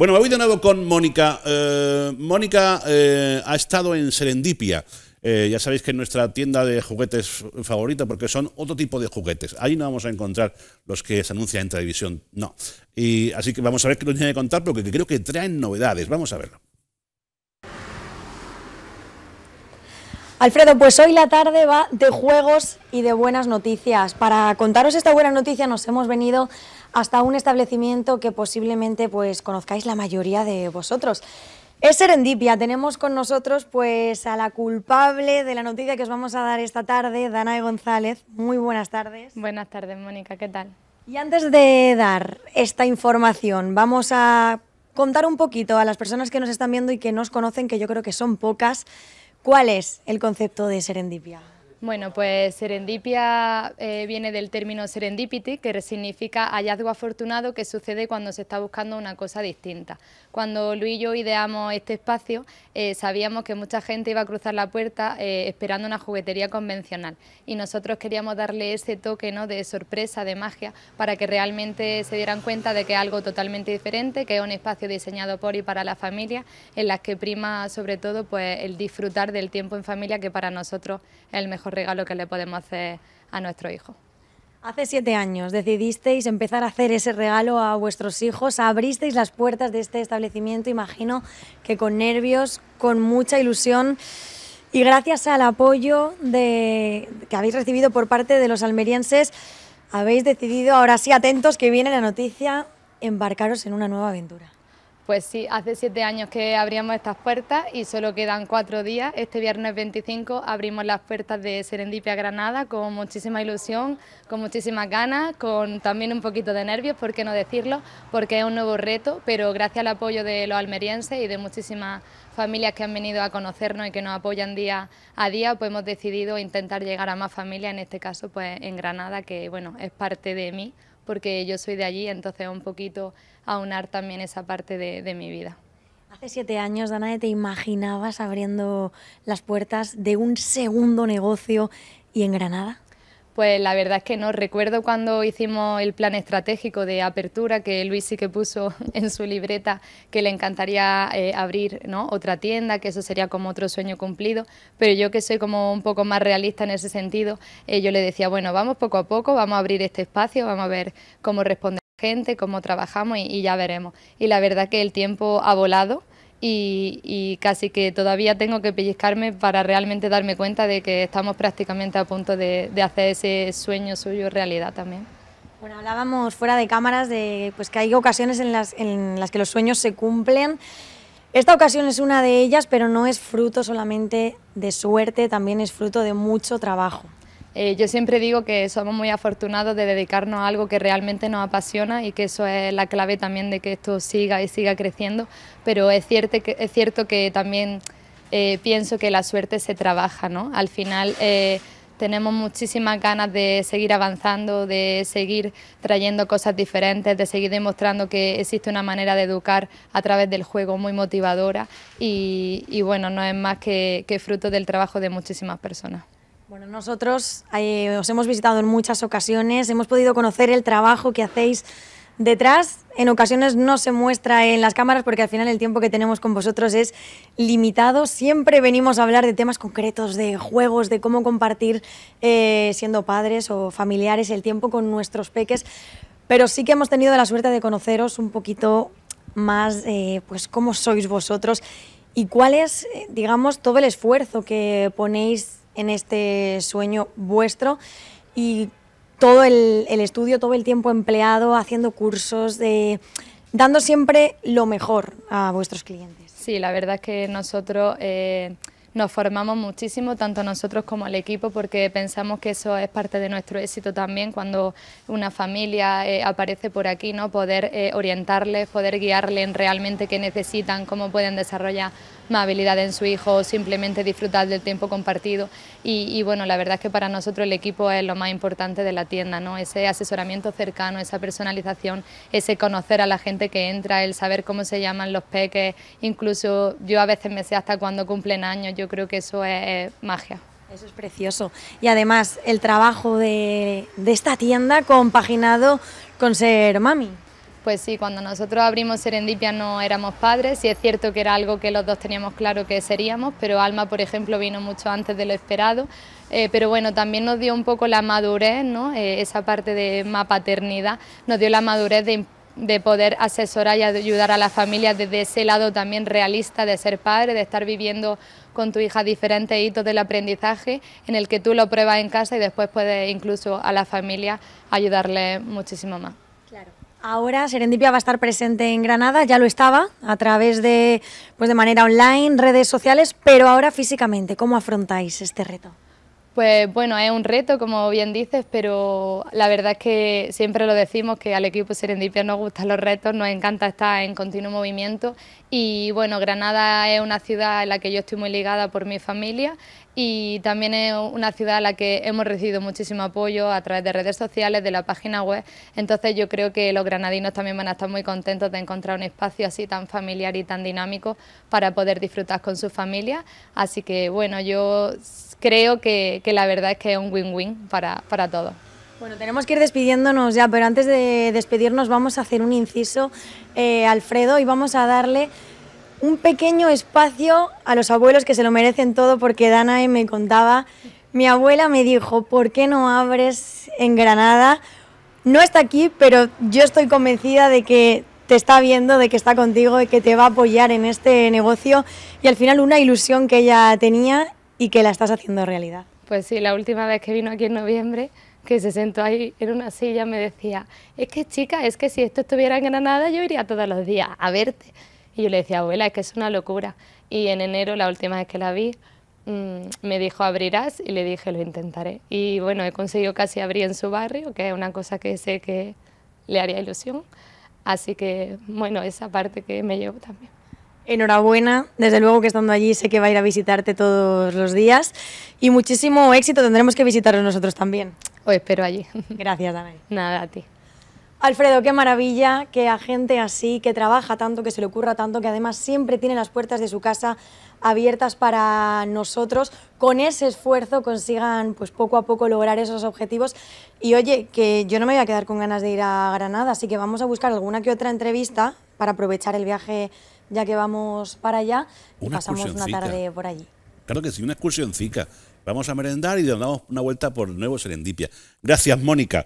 Bueno, me voy de nuevo con Mónica. Eh, Mónica eh, ha estado en Serendipia. Eh, ya sabéis que es nuestra tienda de juguetes favorita, porque son otro tipo de juguetes. Ahí no vamos a encontrar los que se anuncian en televisión, no. Y, así que vamos a ver qué nos tiene que contar, porque creo que traen novedades. Vamos a verlo. Alfredo, pues hoy la tarde va de juegos y de buenas noticias. Para contaros esta buena noticia nos hemos venido hasta un establecimiento que posiblemente pues conozcáis la mayoría de vosotros. Es Serendipia, tenemos con nosotros pues a la culpable de la noticia que os vamos a dar esta tarde, Danae González. Muy buenas tardes. Buenas tardes, Mónica, ¿qué tal? Y antes de dar esta información, vamos a contar un poquito a las personas que nos están viendo y que nos conocen, que yo creo que son pocas, cuál es el concepto de Serendipia. Bueno, pues serendipia eh, viene del término serendipity, que significa hallazgo afortunado que sucede cuando se está buscando una cosa distinta. Cuando Luis y yo ideamos este espacio, eh, sabíamos que mucha gente iba a cruzar la puerta eh, esperando una juguetería convencional y nosotros queríamos darle ese toque ¿no? de sorpresa, de magia, para que realmente se dieran cuenta de que es algo totalmente diferente, que es un espacio diseñado por y para la familia, en las que prima sobre todo pues, el disfrutar del tiempo en familia, que para nosotros es el mejor regalo que le podemos hacer a nuestro hijo. Hace siete años decidisteis empezar a hacer ese regalo a vuestros hijos, abristeis las puertas de este establecimiento, imagino que con nervios, con mucha ilusión y gracias al apoyo de, que habéis recibido por parte de los almerienses, habéis decidido, ahora sí atentos que viene la noticia, embarcaros en una nueva aventura. Pues sí, hace siete años que abrimos estas puertas y solo quedan cuatro días. Este viernes 25 abrimos las puertas de Serendipia Granada con muchísima ilusión, con muchísimas ganas, con también un poquito de nervios, por qué no decirlo, porque es un nuevo reto, pero gracias al apoyo de los almerienses y de muchísimas familias que han venido a conocernos y que nos apoyan día a día, pues hemos decidido intentar llegar a más familias, en este caso pues en Granada, que bueno, es parte de mí, porque yo soy de allí, entonces un poquito aunar también esa parte de, mi vida. Hace siete años, Danae, te imaginabas abriendo las puertas de un segundo negocio y en Granada. Pues la verdad es que no. Recuerdo cuando hicimos el plan estratégico de apertura que Luis sí que puso en su libreta que le encantaría eh, abrir ¿no? otra tienda, que eso sería como otro sueño cumplido. Pero yo que soy como un poco más realista en ese sentido, eh, yo le decía, bueno, vamos poco a poco, vamos a abrir este espacio, vamos a ver cómo responde la gente, cómo trabajamos y, y ya veremos. Y la verdad que el tiempo ha volado y, casi que todavía tengo que pellizcarme para realmente darme cuenta de que estamos prácticamente a punto de, hacer ese sueño suyo realidad también. Bueno, hablábamos fuera de cámaras de pues, que hay ocasiones en las que los sueños se cumplen. Esta ocasión es una de ellas, pero no es fruto solamente de suerte, también es fruto de mucho trabajo. Eh, yo siempre digo que somos muy afortunados de dedicarnos a algo que realmente nos apasiona y que eso es la clave también de que esto siga y siga creciendo, pero es cierto que, es cierto que también eh, pienso que la suerte se trabaja, ¿no? Al final eh, tenemos muchísimas ganas de seguir avanzando, de seguir trayendo cosas diferentes, de seguir demostrando que existe una manera de educar a través del juego muy motivadora y, bueno, no es más que fruto del trabajo de muchísimas personas. Bueno, nosotros eh, os hemos visitado en muchas ocasiones, hemos podido conocer el trabajo que hacéis detrás. En ocasiones no se muestra en las cámaras porque al final el tiempo que tenemos con vosotros es limitado. Siempre venimos a hablar de temas concretos, de juegos, de cómo compartir eh, siendo padres o familiares el tiempo con nuestros peques. Pero sí que hemos tenido la suerte de conoceros un poquito más, eh, pues cómo sois vosotros y cuál es, eh, digamos, todo el esfuerzo que ponéis en este sueño vuestro y todo el, estudio, todo el tiempo empleado haciendo cursos, de, dando siempre lo mejor a vuestros clientes. Sí, la verdad es que nosotros... Eh, nos formamos muchísimo, tanto nosotros como el equipo, porque pensamos que eso es parte de nuestro éxito también cuando una familia eh, aparece por aquí, ¿no? poder orientarle eh, orientarles, poder guiarles en realmente qué necesitan, cómo pueden desarrollar habilidad en su hijo, simplemente disfrutar del tiempo compartido y, bueno, la verdad es que para nosotros el equipo es lo más importante de la tienda, ¿no? ese asesoramiento cercano, esa personalización, ese conocer a la gente que entra, el saber cómo se llaman los peques, incluso yo a veces me sé hasta cuándo cumplen años, yo creo que eso es, magia. Eso es precioso. Y además, el trabajo de, de esta tienda compaginado con ser mami. Pues sí, cuando nosotros abrimos Serendipia no éramos padres y es cierto que era algo que los dos teníamos claro que seríamos, pero Alma, por ejemplo, vino mucho antes de lo esperado. Eh, pero bueno, también nos dio un poco la madurez, ¿no? Eh, esa parte de más paternidad, nos dio la madurez de poder asesorar y ayudar a la familia desde ese lado también realista de ser padre, de estar viviendo con tu hija diferentes hitos del aprendizaje en el que tú lo pruebas en casa y después puedes incluso a la familia ayudarle muchísimo más. Ahora Serendipia va a estar presente en Granada, ya lo estaba, a través de, pues de manera online, redes sociales, pero ahora físicamente, ¿cómo afrontáis este reto? Pues bueno, es un reto, como bien dices, pero la verdad es que siempre lo decimos que al equipo Serendipia nos gustan los retos, nos encanta estar en continuo movimiento y bueno, Granada es una ciudad en la que yo estoy muy ligada por mi familia y también es una ciudad a la que hemos recibido muchísimo apoyo a través de redes sociales, de la página web, entonces yo creo que los granadinos también van a estar muy contentos de encontrar un espacio así tan familiar y tan dinámico para poder disfrutar con su familia, así que bueno, yo creo que, la verdad es que es un win-win para, todos. Bueno, tenemos que ir despidiéndonos ya, pero antes de despedirnos vamos a hacer un inciso, eh, Alfredo, y vamos a darle un pequeño espacio a los abuelos que se lo merecen todo porque Danae me contaba, mi abuela me dijo, ¿por qué no abres en Granada? No está aquí, pero yo estoy convencida de que te está viendo, de que está contigo y que te va a apoyar en este negocio y al final una ilusión que ella tenía y que la estás haciendo realidad. Pues sí, la última vez que vino aquí en noviembre, que se sentó ahí en una silla, me decía, es que chica, es que si esto estuviera en Granada yo iría todos los días a verte. Y yo le decía, abuela, es que es una locura. Y en enero, la última vez que la vi, mm, me dijo, abrirás, y le dije, lo intentaré. Y bueno, he conseguido casi abrir en su barrio, que es una cosa que sé que le haría ilusión. Así que, bueno, esa parte que me llevo también. Enhorabuena, desde luego que estando allí sé que va a ir a visitarte todos los días y muchísimo éxito, tendremos que visitaros nosotros también. Os espero allí. Gracias, también Nada, a ti. Alfredo, qué maravilla que a gente así, que trabaja tanto, que se le ocurra tanto, que además siempre tiene las puertas de su casa abiertas para nosotros, con ese esfuerzo consigan pues poco a poco lograr esos objetivos. Y oye, que yo no me voy a quedar con ganas de ir a Granada, así que vamos a buscar alguna que otra entrevista para aprovechar el viaje ya que vamos para allá y pasamos una tarde por allí. Claro que sí, una excursioncica. Vamos a merendar y damos una vuelta por Nuevo Serendipia. Gracias, Mónica.